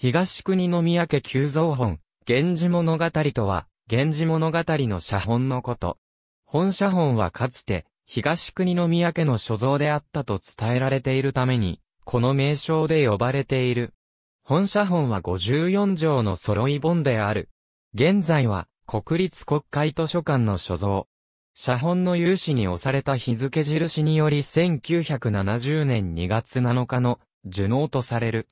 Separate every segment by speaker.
Speaker 1: 東国の宮家急造本、源氏物語とは、源氏物語の写本のこと。本写本はかつて、東国の宮家の所蔵であったと伝えられているために、この名称で呼ばれている。本写本は54条の揃い本である。現在は、国立国会図書館の所蔵。写本の有志に押された日付印により1970年2月7日の、受納とされる。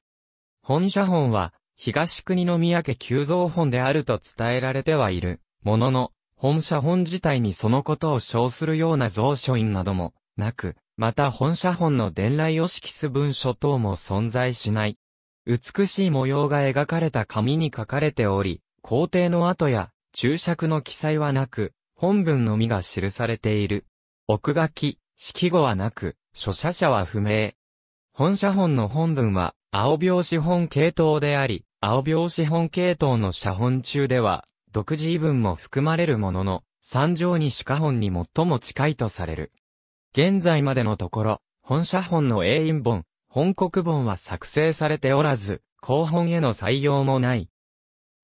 Speaker 1: 本社本は、東国の宮家急造本であると伝えられてはいる、ものの、本社本自体にそのことを称するような蔵書院なども、なく、また本社本の伝来を揮す文書等も存在しない。美しい模様が描かれた紙に書かれており、皇帝の跡や注釈の記載はなく、本文のみが記されている。奥書き、式語はなく、書写者は不明。本写本の本文は、青拍子本系統であり、青拍子本系統の写本中では、独自異文も含まれるものの、三条に主家本に最も近いとされる。現在までのところ、本写本の英印本、本国本は作成されておらず、後本への採用もない。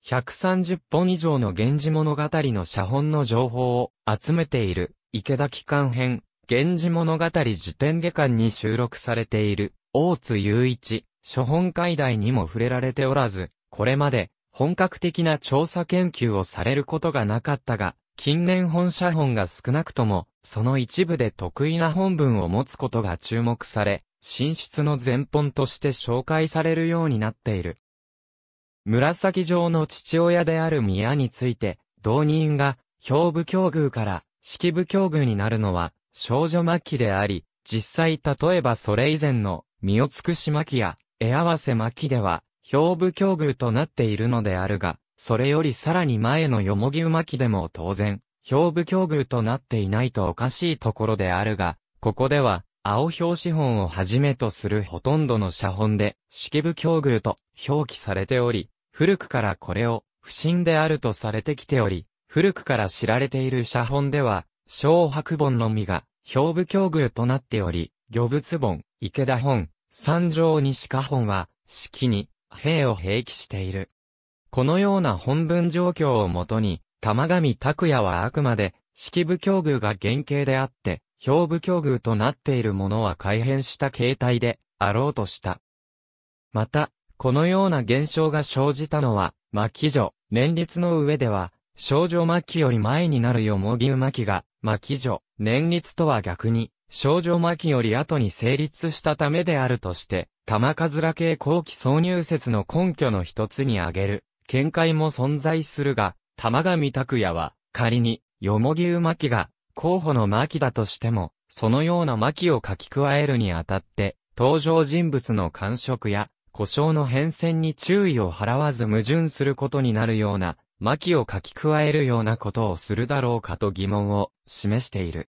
Speaker 1: 130本以上の源氏物語の写本の情報を集めている池田機関編、源氏物語辞典下巻に収録されている。大津雄一、諸本会題にも触れられておらず、これまで本格的な調査研究をされることがなかったが、近年本社本が少なくとも、その一部で得意な本文を持つことが注目され、進出の全本として紹介されるようになっている。紫城の父親である宮について、同人が、兵部境遇から、式部境遇になるのは、少女末期であり、実際例えばそれ以前の、身を尽くし巻きや、絵合わせ巻きでは、表部境遇となっているのであるが、それよりさらに前のよもぎう巻きでも当然、表部境遇となっていないとおかしいところであるが、ここでは、青表紙本をはじめとするほとんどの写本で、式部境遇と表記されており、古くからこれを、不審であるとされてきており、古くから知られている写本では、小白本のみが、表部境遇となっており、魚物本、池田本、三条西下本は、式に、兵を兵器している。このような本文状況をもとに、玉上拓也はあくまで、式部境遇が原型であって、表部境遇となっているものは改変した形態で、あろうとした。また、このような現象が生じたのは、末期女、年率の上では、少女末期より前になるよもぎう期が、末期女、年率とは逆に、少女巻より後に成立したためであるとして、玉かずら系後期挿入説の根拠の一つに挙げる、見解も存在するが、玉上拓也は、仮に、よもぎう巻が、候補の巻だとしても、そのような巻を書き加えるにあたって、登場人物の感触や、故障の変遷に注意を払わず矛盾することになるような、巻を書き加えるようなことをするだろうかと疑問を示している。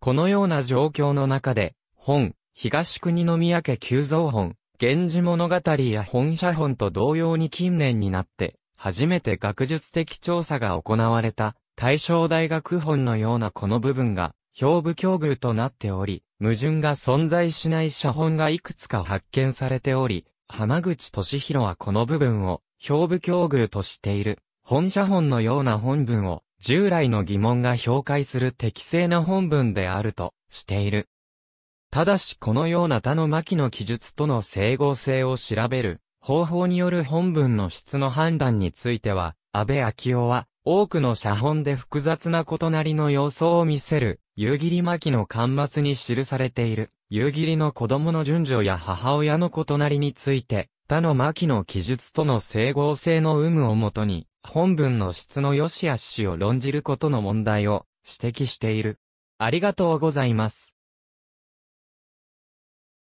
Speaker 1: このような状況の中で、本、東国宮家急造本、源氏物語や本社本と同様に近年になって、初めて学術的調査が行われた、大正大学本のようなこの部分が、表部境遇となっており、矛盾が存在しない写本がいくつか発見されており、浜口敏弘はこの部分を、表部境遇としている、本社本のような本文を、従来の疑問が評価する適正な本文であるとしている。ただしこのような他の巻の記述との整合性を調べる方法による本文の質の判断については、安倍昭夫は多くの写本で複雑な異なりの様相を見せる夕霧巻の端末に記されている夕霧の子供の順序や母親の異なりについて他の巻の記述との整合性の有無をもとに本文の質の良し悪しを論じることの問題を指摘している。ありがとうございます。